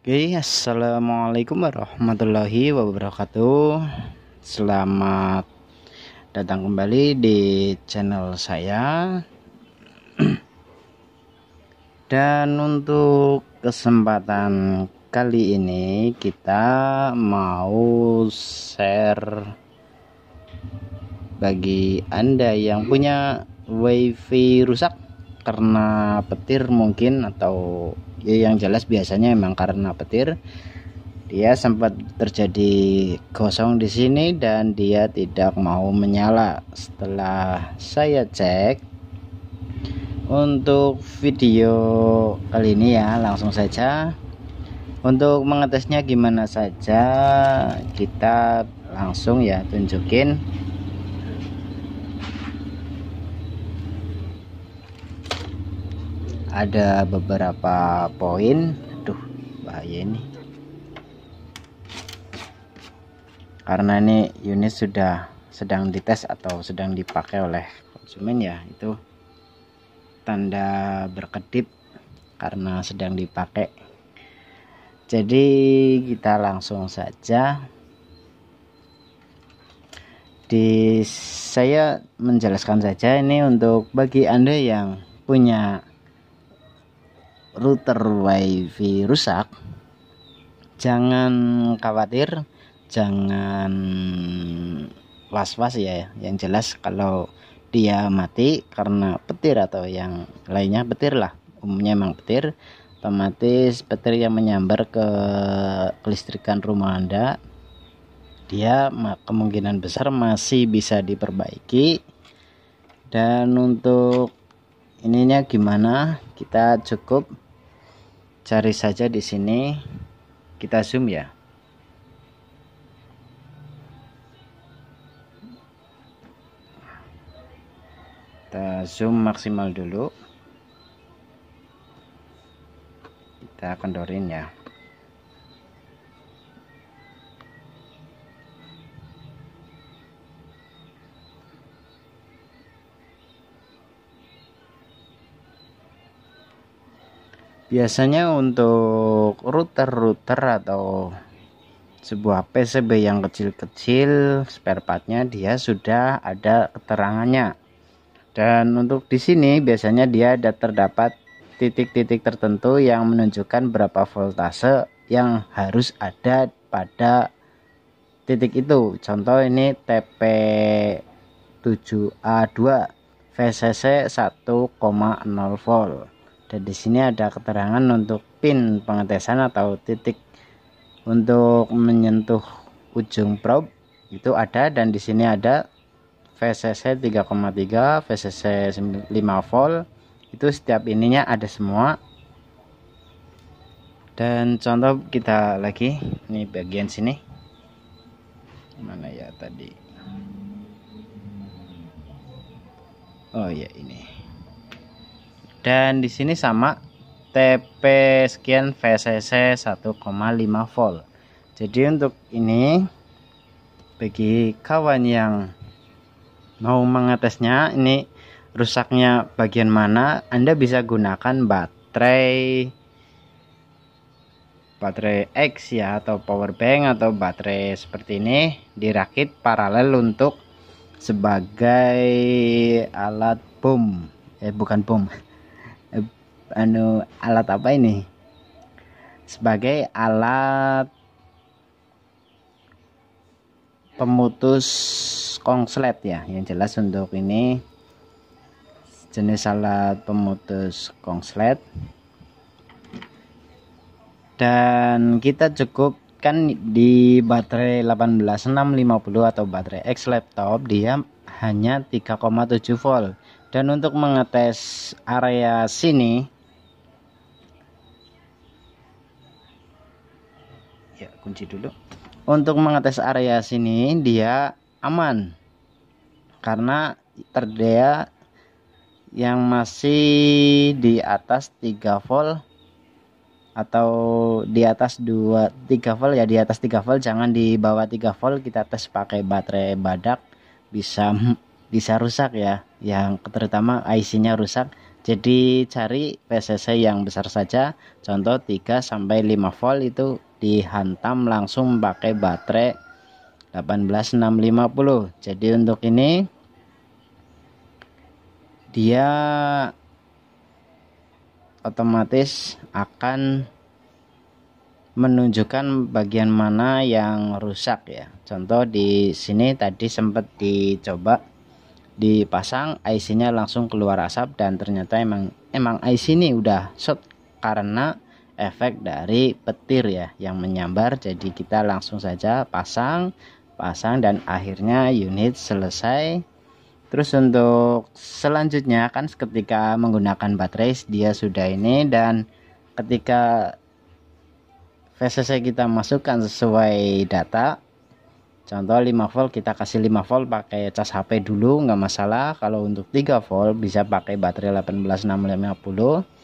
Oke, okay, assalamualaikum warahmatullahi wabarakatuh. Selamat datang kembali di channel saya. Dan untuk kesempatan kali ini kita mau share bagi Anda yang punya WiFi rusak karena petir mungkin atau ya yang jelas biasanya emang karena petir dia sempat terjadi gosong di sini dan dia tidak mau menyala setelah saya cek untuk video kali ini ya langsung saja untuk mengetesnya gimana saja kita langsung ya tunjukin ada beberapa poin tuh bahaya ini karena ini unit sudah sedang dites atau sedang dipakai oleh konsumen ya itu tanda berkedip karena sedang dipakai jadi kita langsung saja di saya menjelaskan saja ini untuk bagi anda yang punya router wifi rusak jangan khawatir jangan was-was ya yang jelas kalau dia mati karena petir atau yang lainnya petir lah umumnya emang petir otomatis petir yang menyambar ke kelistrikan rumah anda dia kemungkinan besar masih bisa diperbaiki dan untuk ininya gimana kita cukup cari saja di sini kita zoom ya kita zoom maksimal dulu kita kendorin ya biasanya untuk router-router atau sebuah PCB yang kecil-kecil spare partnya dia sudah ada keterangannya dan untuk di sini biasanya dia ada terdapat titik-titik tertentu yang menunjukkan berapa voltase yang harus ada pada titik itu contoh ini TP 7A2 VCC 1,0 volt dan di sini ada keterangan untuk pin pengetesan atau titik untuk menyentuh ujung probe itu ada dan di sini ada VCC 3,3 VCC 5 volt itu setiap ininya ada semua dan contoh kita lagi ini bagian sini mana ya tadi oh ya ini dan di sini sama TP sekian VCC 1,5 volt jadi untuk ini bagi kawan yang mau mengetesnya ini rusaknya bagian mana Anda bisa gunakan baterai baterai X ya atau power bank atau baterai seperti ini dirakit paralel untuk sebagai alat bom eh bukan bom anu alat apa ini sebagai alat pemutus kongslet ya yang jelas untuk ini jenis alat pemutus kongslet dan kita cukup kan di baterai 18650 atau baterai X laptop dia hanya 3,7 volt dan untuk mengetes area sini ya kunci dulu untuk mengetes area sini dia aman karena terdea yang masih di atas 3 volt atau di atas 2 3 volt ya di atas 3 volt jangan di bawah 3 volt kita tes pakai baterai badak bisa bisa rusak ya yang terutama IC-nya rusak jadi cari PCC yang besar saja contoh 3 sampai 5 volt itu dihantam langsung pakai baterai 18650 jadi untuk ini dia otomatis akan menunjukkan bagian mana yang rusak ya. Contoh di sini tadi sempat dicoba dipasang IC-nya langsung keluar asap dan ternyata emang emang IC ini udah short karena efek dari petir ya yang menyambar jadi kita langsung saja pasang pasang dan akhirnya unit selesai terus untuk selanjutnya kan ketika menggunakan baterai dia sudah ini dan ketika VCC kita masukkan sesuai data contoh 5 volt kita kasih 5 volt pakai cas HP dulu nggak masalah kalau untuk 3 volt bisa pakai baterai 18650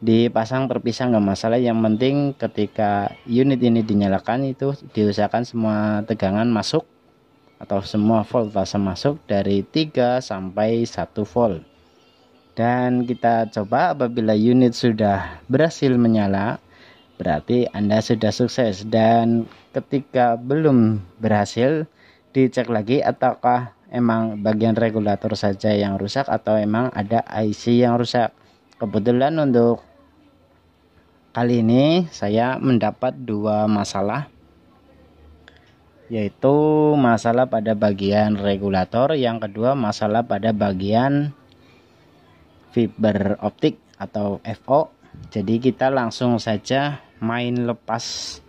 dipasang terpisah nggak masalah yang penting ketika unit ini dinyalakan itu diusahakan semua tegangan masuk atau semua voltase masuk dari 3 sampai 1 volt dan kita coba apabila unit sudah berhasil menyala berarti Anda sudah sukses dan ketika belum berhasil dicek lagi ataukah emang bagian regulator saja yang rusak atau emang ada IC yang rusak kebetulan untuk Kali ini saya mendapat dua masalah yaitu masalah pada bagian regulator, yang kedua masalah pada bagian fiber optik atau FO. Jadi kita langsung saja main lepas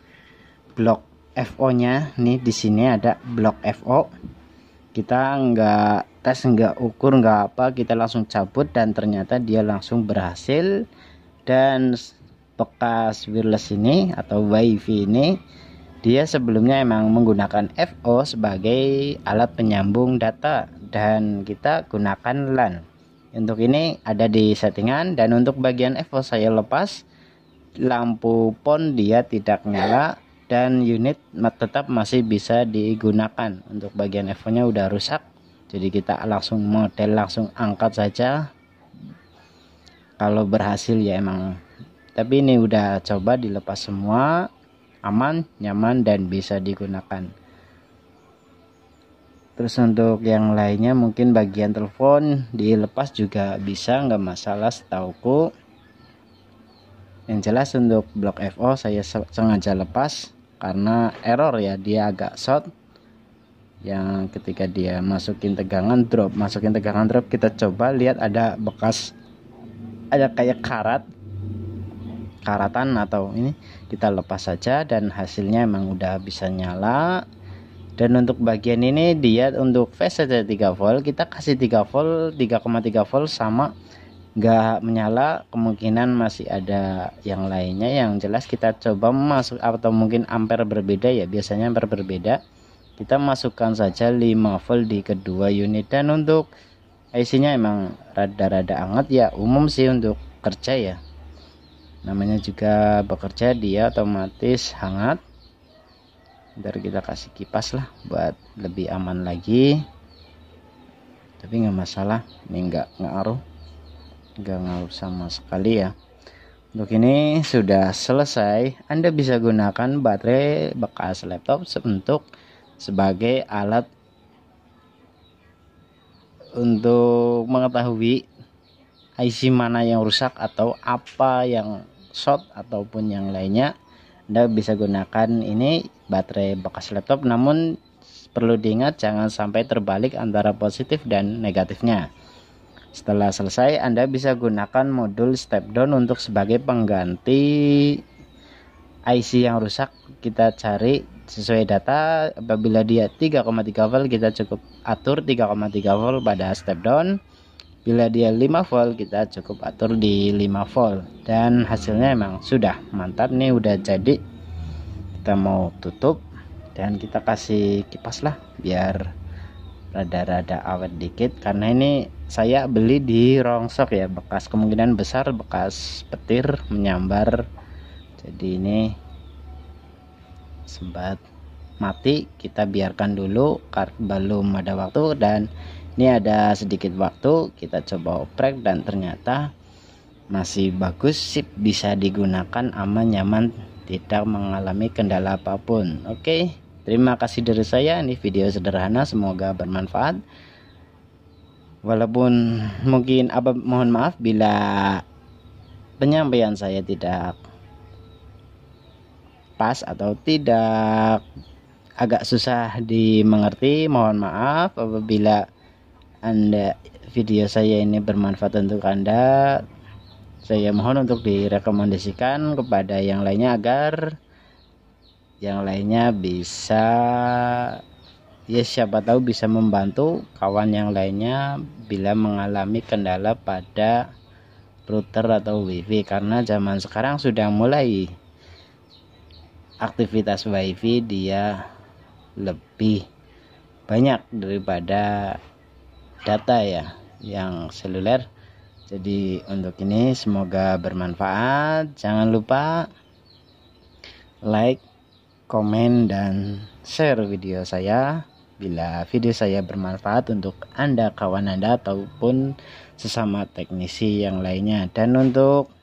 blok FO-nya. Nih di sini ada blok FO. Kita nggak tes, nggak ukur, nggak apa, kita langsung cabut dan ternyata dia langsung berhasil dan bekas wireless ini atau wifi ini dia sebelumnya emang menggunakan FO sebagai alat penyambung data dan kita gunakan LAN untuk ini ada di settingan dan untuk bagian FO saya lepas lampu pon dia tidak nyala dan unit tetap masih bisa digunakan untuk bagian FO nya udah rusak jadi kita langsung model langsung angkat saja kalau berhasil ya emang tapi ini udah coba dilepas semua aman nyaman dan bisa digunakan terus untuk yang lainnya mungkin bagian telepon dilepas juga bisa nggak masalah setauku yang jelas untuk blok FO saya sengaja lepas karena error ya dia agak short yang ketika dia masukin tegangan drop masukin tegangan drop kita coba lihat ada bekas ada kayak karat karatan atau ini kita lepas saja dan hasilnya emang udah bisa nyala dan untuk bagian ini dia untuk face saja 3 volt kita kasih 3 volt 3,3 volt sama nggak menyala kemungkinan masih ada yang lainnya yang jelas kita coba masuk atau mungkin ampere berbeda ya biasanya ampere berbeda kita masukkan saja 5 volt di kedua unit dan untuk IC nya emang rada-rada anget ya umum sih untuk kerja ya namanya juga bekerja dia otomatis hangat ntar kita kasih kipas lah buat lebih aman lagi tapi nggak masalah ini nggak ngaruh nggak ngaruh sama sekali ya untuk ini sudah selesai Anda bisa gunakan baterai bekas laptop untuk sebagai alat untuk mengetahui IC mana yang rusak atau apa yang short ataupun yang lainnya Anda bisa gunakan ini baterai bekas laptop namun perlu diingat jangan sampai terbalik antara positif dan negatifnya. Setelah selesai, Anda bisa gunakan modul step down untuk sebagai pengganti IC yang rusak. Kita cari sesuai data apabila dia 3,3 volt kita cukup atur 3,3 volt pada step down Bila dia 5 volt, kita cukup atur di 5 volt. Dan hasilnya emang sudah mantap nih, udah jadi. Kita mau tutup dan kita kasih kipas lah biar rada-rada awet dikit karena ini saya beli di rongsok ya bekas kemungkinan besar bekas petir menyambar jadi ini sempat mati kita biarkan dulu belum ada waktu dan ini ada sedikit waktu kita coba oprek dan ternyata masih bagus sip bisa digunakan aman nyaman tidak mengalami kendala apapun oke terima kasih dari saya ini video sederhana semoga bermanfaat walaupun mungkin apa mohon maaf bila penyampaian saya tidak pas atau tidak agak susah dimengerti mohon maaf apabila anda video saya ini bermanfaat untuk Anda, saya mohon untuk direkomendasikan kepada yang lainnya agar yang lainnya bisa ya siapa tahu bisa membantu kawan yang lainnya bila mengalami kendala pada router atau wifi karena zaman sekarang sudah mulai aktivitas wifi dia lebih banyak daripada data ya yang seluler jadi untuk ini semoga bermanfaat jangan lupa like komen dan share video saya bila video saya bermanfaat untuk anda kawan anda ataupun sesama teknisi yang lainnya dan untuk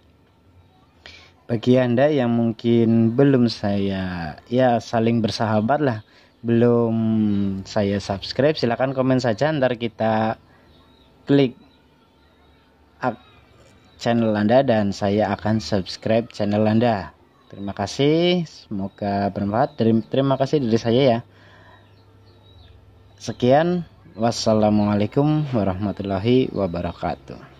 bagi anda yang mungkin belum saya ya saling bersahabat lah belum saya subscribe silahkan komen saja ntar kita klik channel Anda dan saya akan subscribe channel Anda. Terima kasih, semoga bermanfaat. Terima kasih dari saya ya. Sekian, wassalamualaikum warahmatullahi wabarakatuh.